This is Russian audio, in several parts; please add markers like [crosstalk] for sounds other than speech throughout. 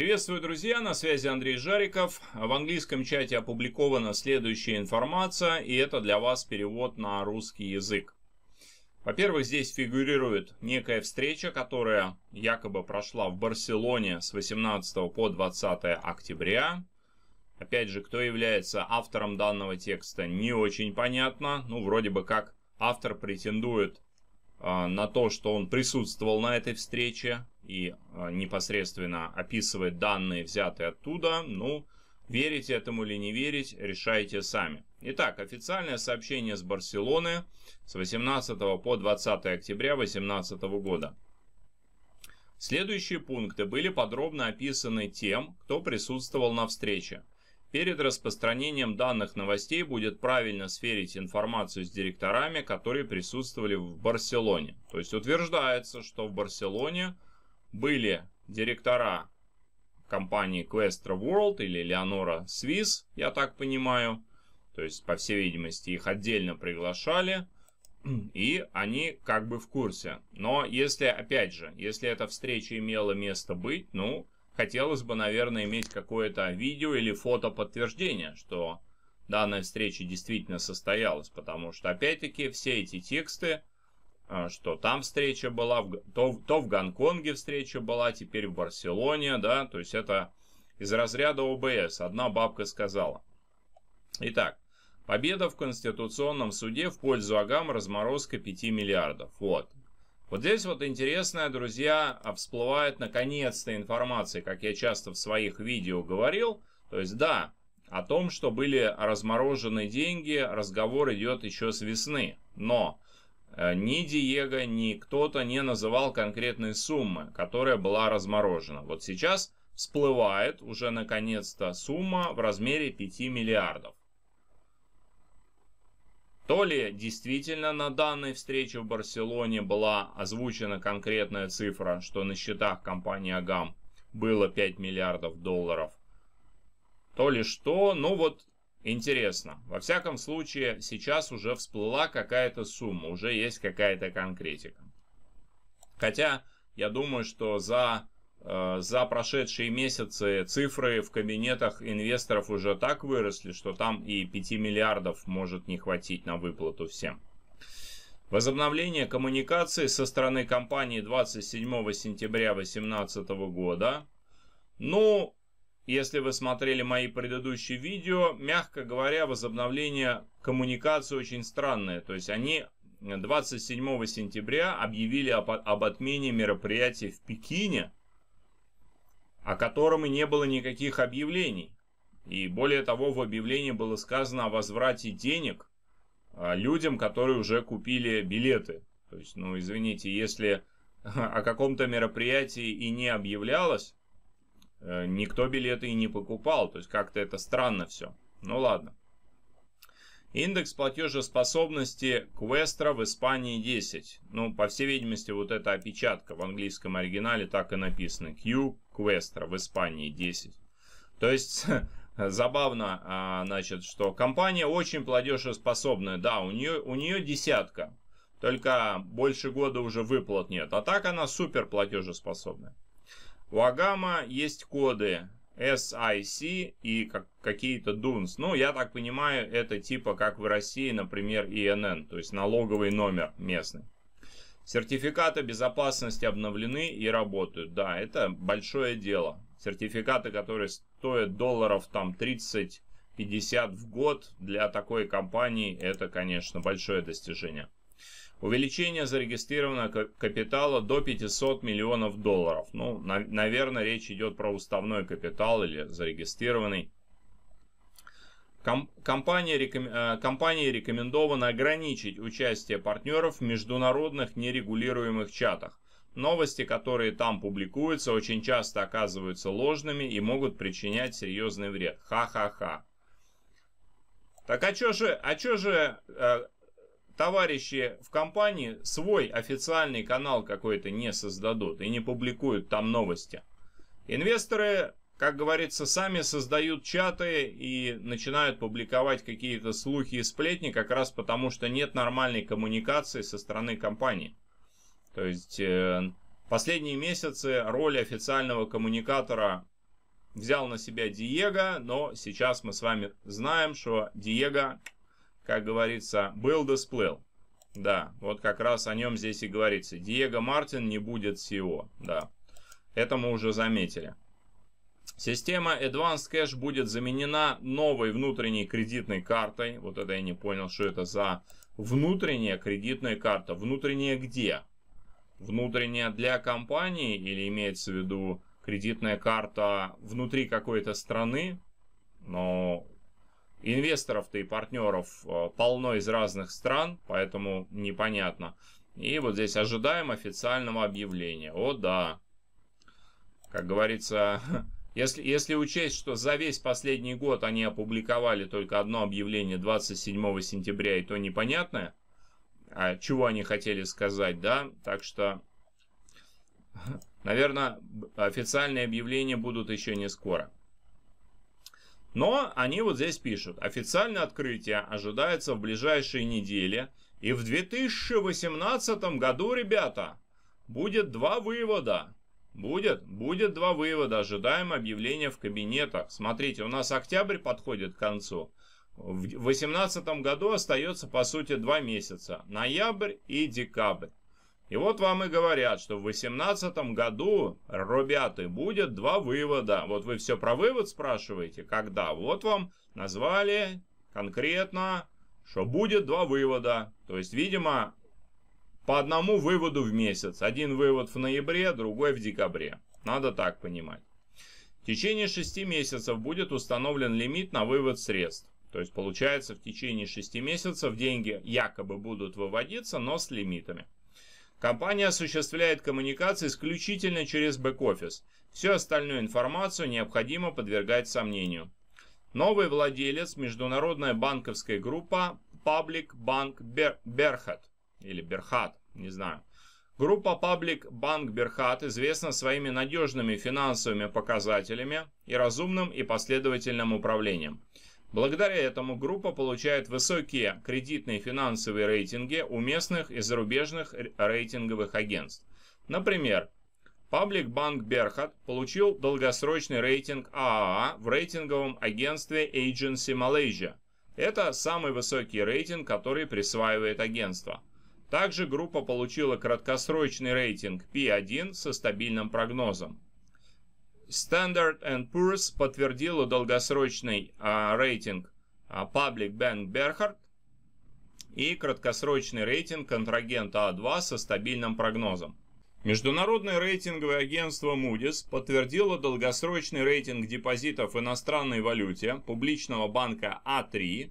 Приветствую, друзья! На связи Андрей Жариков. В английском чате опубликована следующая информация, и это для вас перевод на русский язык. Во-первых, здесь фигурирует некая встреча, которая якобы прошла в Барселоне с 18 по 20 октября. Опять же, кто является автором данного текста, не очень понятно. Ну, вроде бы как автор претендует а, на то, что он присутствовал на этой встрече и а, непосредственно описывает данные, взятые оттуда. Ну, верить этому или не верить, решайте сами. Итак, официальное сообщение с Барселоны с 18 по 20 октября 2018 года. Следующие пункты были подробно описаны тем, кто присутствовал на встрече. Перед распространением данных новостей будет правильно сверить информацию с директорами, которые присутствовали в Барселоне. То есть утверждается, что в Барселоне были директора компании Questra World или Леонора Swiss, я так понимаю. То есть, по всей видимости, их отдельно приглашали. И они как бы в курсе. Но если, опять же, если эта встреча имела место быть, ну, хотелось бы, наверное, иметь какое-то видео или фото подтверждение, что данная встреча действительно состоялась, потому что, опять-таки, все эти тексты, а, что там встреча была, то, то в Гонконге встреча была, теперь в Барселоне, да, то есть это из разряда ОБС, одна бабка сказала. Итак, победа в Конституционном суде в пользу Агам разморозка 5 миллиардов, вот. Вот здесь вот интересная, друзья, а, всплывает наконец-то информация, как я часто в своих видео говорил. То есть да, о том, что были разморожены деньги, разговор идет еще с весны. Но э, ни Диего, ни кто-то не называл конкретные суммы, которая была разморожена. Вот сейчас всплывает уже наконец-то сумма в размере 5 миллиардов. То ли действительно на данной встрече в Барселоне была озвучена конкретная цифра, что на счетах компании Агам было 5 миллиардов долларов, то ли что, ну вот интересно. Во всяком случае, сейчас уже всплыла какая-то сумма, уже есть какая-то конкретика. Хотя, я думаю, что за Э, за прошедшие месяцы цифры в кабинетах инвесторов уже так выросли, что там и 5 миллиардов может не хватить на выплату всем. Возобновление коммуникации со стороны компании 27 сентября 2018 года. Ну, если вы смотрели мои предыдущие видео, мягко говоря, возобновление коммуникации очень странное. То есть они 27 сентября объявили об, об отмене мероприятий в Пекине – о котором и не было никаких объявлений. И более того, в объявлении было сказано о возврате денег а, людям, которые уже купили билеты. То есть, ну, извините, если [laughs] о каком-то мероприятии и не объявлялось, э, никто билеты и не покупал. То есть, как-то это странно все. Ну, ладно. Индекс платежеспособности Квестра в Испании 10. Ну, по всей видимости, вот эта опечатка в английском оригинале так и написано. Q Квестра, в Испании 10. То есть, [laughs] забавно, а, значит, что компания очень платежеспособная. Да, у нее, у нее десятка, только больше года уже выплат нет. А так она супер платежеспособная. У Агама есть коды SIC и какие-то DUNS. Ну, я так понимаю, это типа как в России, например, ИНН, то есть налоговый номер местный. Сертификаты безопасности обновлены и работают. Да, это большое дело. Сертификаты, которые стоят долларов там 30-50 в год, для такой компании это, конечно, большое достижение. Увеличение зарегистрированного капитала до 500 миллионов долларов. Ну, на, наверное, речь идет про уставной капитал или зарегистрированный компания, реком э, компании рекомендовано ограничить участие партнеров в международных нерегулируемых чатах. Новости, которые там публикуются, очень часто оказываются ложными и могут причинять серьезный вред. Ха-ха-ха. Так а чё же, а чё же э, товарищи в компании свой официальный канал какой-то не создадут и не публикуют там новости? Инвесторы как говорится, сами создают чаты и начинают публиковать какие-то слухи и сплетни, как раз потому, что нет нормальной коммуникации со стороны компании. То есть э, последние месяцы роль официального коммуникатора взял на себя Диего, но сейчас мы с вами знаем, что Диего, как говорится, был да сплыл. Да, вот как раз о нем здесь и говорится. Диего Мартин не будет всего. Да, это мы уже заметили. Система Advanced Cash будет заменена новой внутренней кредитной картой. Вот это я не понял, что это за внутренняя кредитная карта. Внутренняя где? Внутренняя для компании или имеется в виду кредитная карта внутри какой-то страны? Но инвесторов-то и партнеров э, полно из разных стран, поэтому непонятно. И вот здесь ожидаем официального объявления. О да, как говорится [laughs] Если, если учесть, что за весь последний год они опубликовали только одно объявление 27 сентября, и то непонятное, а чего они хотели сказать, да, так что, наверное, официальные объявления будут еще не скоро. Но они вот здесь пишут, официальное открытие ожидается в ближайшие недели, и в 2018 году, ребята, будет два вывода. Будет, будет два вывода, ожидаем объявления в кабинетах. Смотрите, у нас октябрь подходит к концу. В 2018 году остается, по сути, два месяца, ноябрь и декабрь. И вот вам и говорят, что в 2018 году, ребята, будет два вывода. Вот вы все про вывод спрашиваете, когда? Вот вам назвали конкретно, что будет два вывода. То есть, видимо, по одному выводу в месяц. Один вывод в ноябре, другой в декабре. Надо так понимать. В течение 6 месяцев будет установлен лимит на вывод средств. То есть получается в течение 6 месяцев деньги якобы будут выводиться, но с лимитами. Компания осуществляет коммуникации исключительно через бэк-офис. Всю остальную информацию необходимо подвергать сомнению. Новый владелец международная банковская группа Public Bank Berhad или Berhad не знаю. Группа Public Bank Berhad известна своими надежными финансовыми показателями и разумным и последовательным управлением. Благодаря этому группа получает высокие кредитные финансовые рейтинги у местных и зарубежных рейтинговых агентств. Например, Public Bank Berhad получил долгосрочный рейтинг ААА в рейтинговом агентстве Agency Malaysia. Это самый высокий рейтинг, который присваивает агентство. Также группа получила краткосрочный рейтинг P1 со стабильным прогнозом. Standard Poor's подтвердила долгосрочный а, рейтинг а, Public Bank Berhard и краткосрочный рейтинг контрагента А2 со стабильным прогнозом. Международное рейтинговое агентство Moody's подтвердило долгосрочный рейтинг депозитов в иностранной валюте публичного банка А3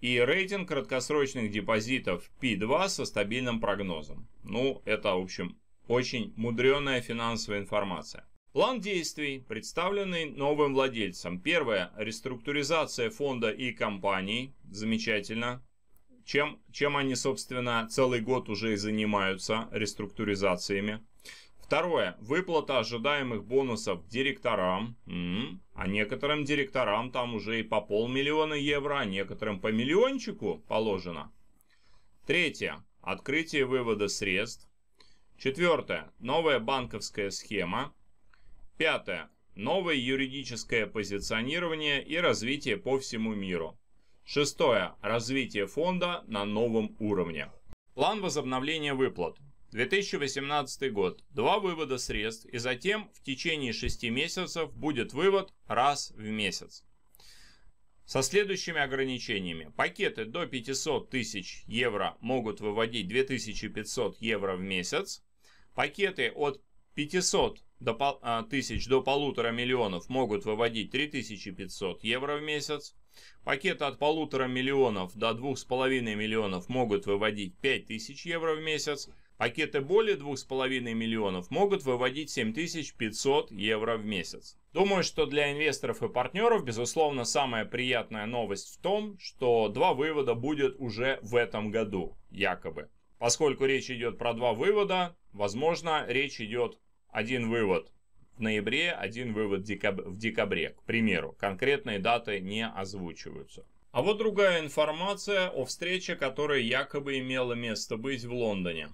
и рейтинг краткосрочных депозитов P2 со стабильным прогнозом. Ну, это, в общем, очень мудреная финансовая информация. План действий, представленный новым владельцем: Первое. Реструктуризация фонда и компаний. Замечательно. Чем, чем они, собственно, целый год уже и занимаются реструктуризациями. Второе. Выплата ожидаемых бонусов директорам. М-м. А некоторым директорам там уже и по полмиллиона евро, а некоторым по миллиончику положено. Третье. Открытие вывода средств. Четвертое. Новая банковская схема. Пятое. Новое юридическое позиционирование и развитие по всему миру. Шестое. Развитие фонда на новом уровне. План возобновления выплат. 2018 год. Два вывода средств и затем в течение 6 месяцев будет вывод раз в месяц. Со следующими ограничениями. Пакеты до 500 тысяч евро могут выводить 2500 евро в месяц. Пакеты от 500 до, а, тысяч до полутора миллионов могут выводить 3500 евро в месяц. Пакеты от полутора миллионов до двух с половиной миллионов могут выводить 5000 евро в месяц. Пакеты более 2,5 миллионов могут выводить 7500 евро в месяц. Думаю, что для инвесторов и партнеров, безусловно, самая приятная новость в том, что два вывода будет уже в этом году, якобы. Поскольку речь идет про два вывода, возможно, речь идет один вывод в ноябре, один вывод в декабре, к примеру. Конкретные даты не озвучиваются. А вот другая информация о встрече, которая якобы имела место быть в Лондоне.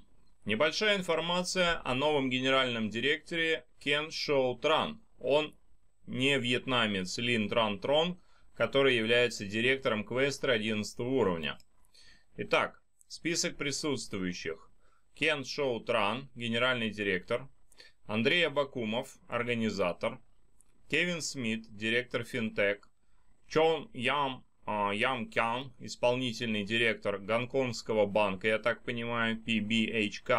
Небольшая информация о новом генеральном директоре Кен Шоу Тран. Он не вьетнамец Лин Тран Трон, который является директором квестера 11 уровня. Итак, список присутствующих. Кен Шоу Тран, генеральный директор. Андрей Абакумов, организатор. Кевин Смит, директор финтек. Чон Ям а, Ям Кян, исполнительный директор Гонконгского банка, я так понимаю, PBHK.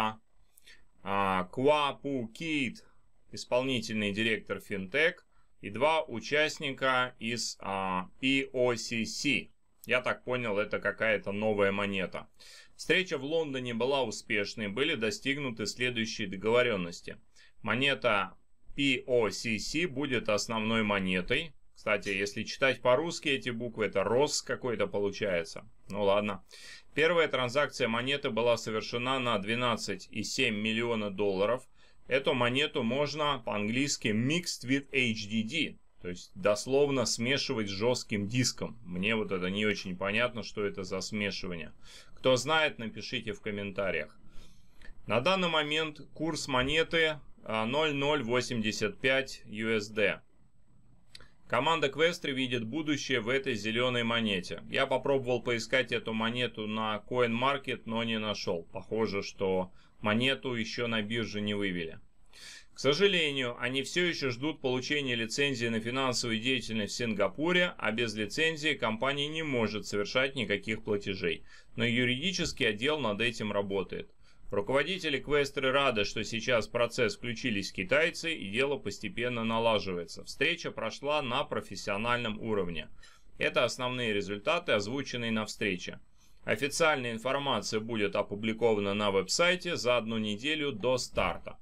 Ква а, Пу Кит, исполнительный директор Финтек. И два участника из POCC. А, я так понял, это какая-то новая монета. Встреча в Лондоне была успешной, были достигнуты следующие договоренности. Монета POCC будет основной монетой, кстати, если читать по-русски эти буквы, это «рос» какой-то получается. Ну ладно. Первая транзакция монеты была совершена на 12,7 миллиона долларов. Эту монету можно по-английски «mixed with HDD», то есть дословно смешивать с жестким диском. Мне вот это не очень понятно, что это за смешивание. Кто знает, напишите в комментариях. На данный момент курс монеты 0,085 а, USD. Команда Квестри видит будущее в этой зеленой монете. Я попробовал поискать эту монету на CoinMarket, но не нашел. Похоже, что монету еще на бирже не вывели. К сожалению, они все еще ждут получения лицензии на финансовую деятельность в Сингапуре, а без лицензии компания не может совершать никаких платежей. Но юридический отдел над этим работает. Руководители квестры рады, что сейчас в процесс включились китайцы и дело постепенно налаживается. Встреча прошла на профессиональном уровне. Это основные результаты, озвученные на встрече. Официальная информация будет опубликована на веб-сайте за одну неделю до старта.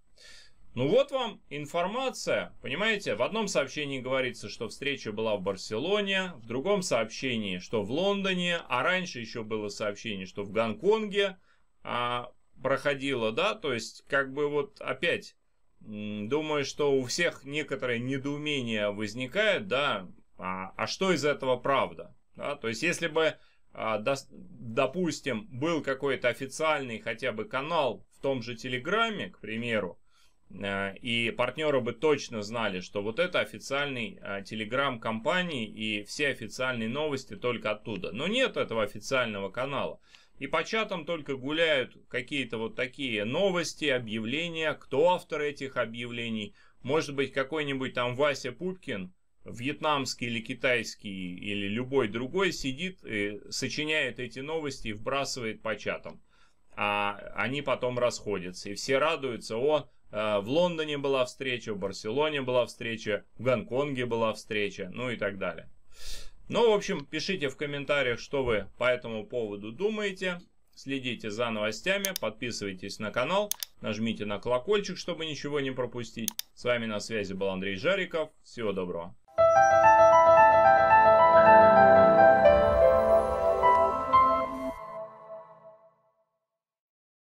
Ну вот вам информация, понимаете, в одном сообщении говорится, что встреча была в Барселоне, в другом сообщении, что в Лондоне, а раньше еще было сообщение, что в Гонконге. А проходила, да, то есть как бы вот опять думаю, что у всех некоторое недоумение возникает, да, а, а что из этого правда, да, то есть если бы, а, до, допустим, был какой-то официальный хотя бы канал в том же Телеграме, к примеру, Э, и партнеры бы точно знали, что вот это официальный э, телеграм компании и все официальные новости только оттуда. Но нет этого официального канала. И по чатам только гуляют какие-то вот такие новости, объявления, кто автор этих объявлений. Может быть какой-нибудь там Вася Пупкин, вьетнамский или китайский или любой другой сидит, и сочиняет эти новости и вбрасывает по чатам. А они потом расходятся. И все радуются, о, Э, в Лондоне была встреча, в Барселоне была встреча, в Гонконге была встреча, ну и так далее. Ну, в общем, пишите в комментариях, что вы по этому поводу думаете. Следите за новостями, подписывайтесь на канал, нажмите на колокольчик, чтобы ничего не пропустить. С вами на связи был Андрей Жариков. Всего доброго.